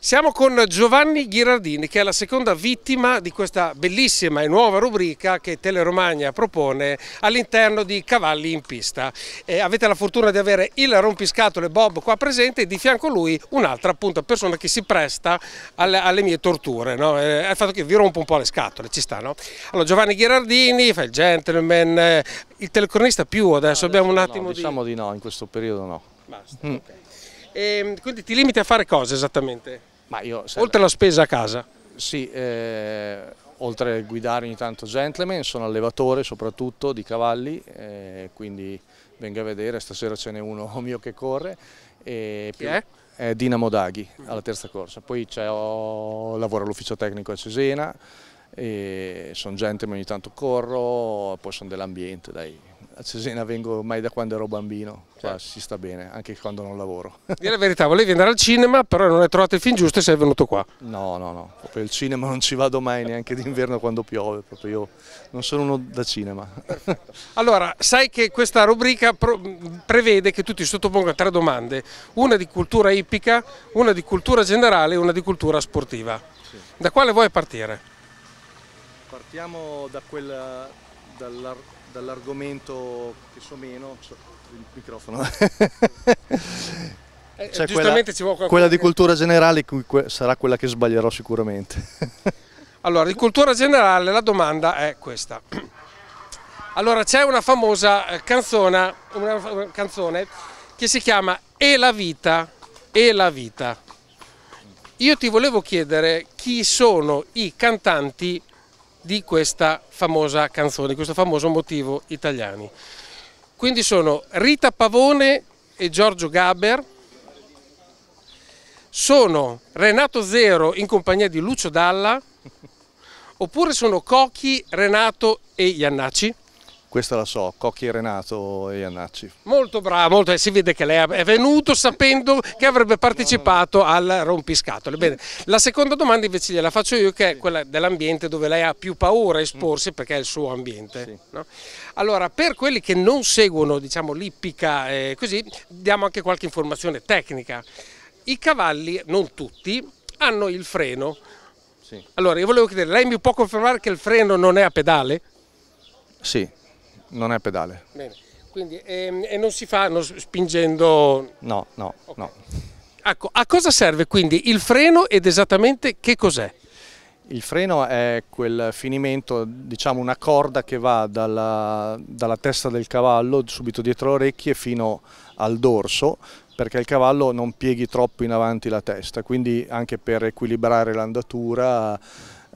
Siamo con Giovanni Ghirardini che è la seconda vittima di questa bellissima e nuova rubrica che Teleromagna propone all'interno di Cavalli in pista. Eh, avete la fortuna di avere il rompiscatole Bob qua presente e di fianco a lui un'altra persona che si presta alle, alle mie torture, no? eh, al fatto che vi rompo un po' le scatole, ci sta no? Allora Giovanni Ghirardini fa il gentleman, eh, il telecronista più adesso, no, ah, adesso abbiamo un attimo no, diciamo di... Diciamo di no, in questo periodo no. Basta, mm. ok. E ehm, quindi ti limiti a fare cosa esattamente? Io, oltre alla spesa a casa? Sì, eh, oltre a guidare ogni tanto gentleman, sono allevatore soprattutto di cavalli, eh, quindi venga a vedere, stasera ce n'è uno mio che corre. E Chi più, è? è Dinamo Daghi alla terza corsa, poi lavoro all'ufficio tecnico a Cesena, sono gentleman ogni tanto corro, poi sono dell'ambiente, dai, a Cesena vengo mai da quando ero bambino, certo. si sta bene, anche quando non lavoro. Dire la verità, volevi andare al cinema, però non hai trovato il film giusto e sei venuto qua. No, no, no, proprio il cinema non ci vado mai neanche d'inverno quando piove, proprio io non sono uno da cinema. Allora, sai che questa rubrica prevede che tu ti sottoponga tre domande, una di cultura ippica, una di cultura generale e una di cultura sportiva. Sì. Da quale vuoi partire? Partiamo da quella, dall'articolo dall'argomento che so meno, il microfono. Eh, cioè quella, quella, di cultura generale sarà quella che sbaglierò sicuramente. allora, di cultura generale la domanda è questa. Allora, c'è una famosa eh, canzone, una canzone che si chiama E la vita, E la vita. Io ti volevo chiedere chi sono i cantanti di questa famosa canzone, di questo famoso motivo italiani. Quindi sono Rita Pavone e Giorgio Gaber, sono Renato Zero in compagnia di Lucio Dalla, oppure sono Cocchi, Renato e Iannacci? questa la so, Cocchi e Renato e Iannacci. Molto bravo, molto, si vede che lei è venuto sapendo che avrebbe partecipato al rompiscatole. Bene, la seconda domanda invece gliela faccio io che è quella dell'ambiente dove lei ha più paura a mm. esporsi perché è il suo ambiente. Sì. No? Allora, per quelli che non seguono diciamo, l'ippica eh, così, diamo anche qualche informazione tecnica. I cavalli, non tutti, hanno il freno. Sì. Allora, io volevo chiedere, lei mi può confermare che il freno non è a pedale? Sì, non è pedale. Bene. Quindi, e, ehm, e non si fa non, spingendo... No, no, okay. no. Ecco, a cosa serve quindi il freno ed esattamente che cos'è? Il freno è quel finimento, diciamo una corda che va dalla, dalla, testa del cavallo, subito dietro le orecchie, fino al dorso, perché il cavallo non pieghi troppo in avanti la testa, quindi anche per equilibrare l'andatura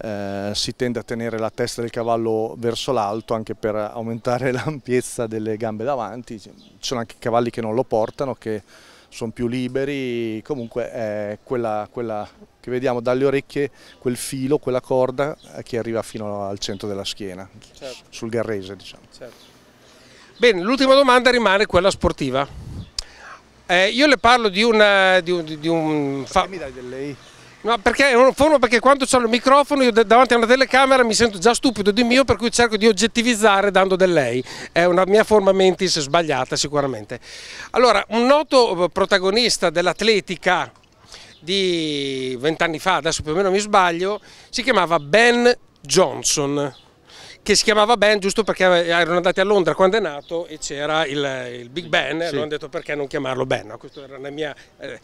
eh, si tende a tenere la testa del cavallo verso l'alto anche per aumentare l'ampiezza delle gambe davanti, ci sono anche cavalli che non lo portano, che sono più liberi, comunque è quella, quella che vediamo dalle orecchie, quel filo, quella corda eh, che arriva fino al centro della schiena, certo. sul garrese diciamo. Certo. Bene, l'ultima domanda rimane quella sportiva. Eh, io le parlo di, una, di un... Di un fa... mi dai del lei? No, perché è una perché quando c'è il microfono io davanti a una telecamera mi sento già stupido di mio, per cui cerco di oggettivizzare dando del lei. È una mia forma mentis sbagliata sicuramente. Allora, un noto eh, protagonista dell'atletica di vent'anni fa, adesso più o meno mi sbaglio, si chiamava Ben Johnson che si chiamava Ben giusto perché erano andati a Londra quando è nato e c'era il, il, Big Ben sì. e hanno detto perché non chiamarlo Ben. No? Questa era la mia... Eh.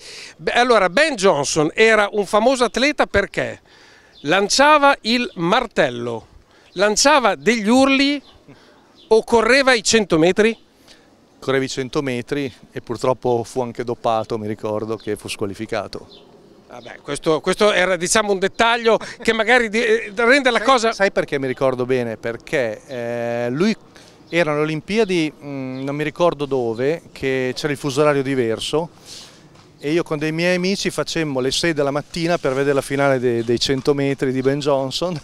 Allora, Ben Johnson era un famoso atleta perché lanciava il martello, lanciava degli urli o correva i 100 metri? Correvi 100 metri e purtroppo fu anche dopato, mi ricordo che fu squalificato. Vabbè, questo, questo, era diciamo, un dettaglio che magari eh, rende la cosa... Sai perché mi ricordo bene? Perché eh, lui era le Olimpiadi, mh, mm, non mi ricordo dove, che c'era il fuso orario diverso e io con dei miei amici facemmo le 6 della mattina per vedere la finale dei, dei 100 metri di Ben Johnson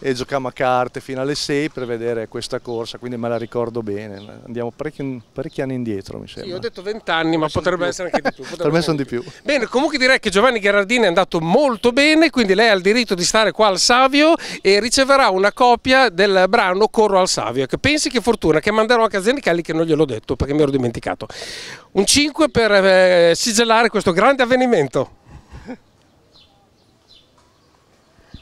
e giocavamo a carte fino alle 6 per vedere questa corsa, quindi me la ricordo bene, andiamo parecchi, parecchi anni indietro mi sembra. Sì, ho detto 20 anni ma, ma potrebbe essere anche di più. per me sono di più. Bene, comunque direi che Giovanni Gherardini è andato molto bene, quindi lei ha il diritto di stare qua al Savio e riceverà una copia del brano Corro al Savio, che pensi che fortuna che manderò anche a Zenichelli che non gliel'ho detto perché mi ero dimenticato un 5 per eh, sigillare questo grande avvenimento.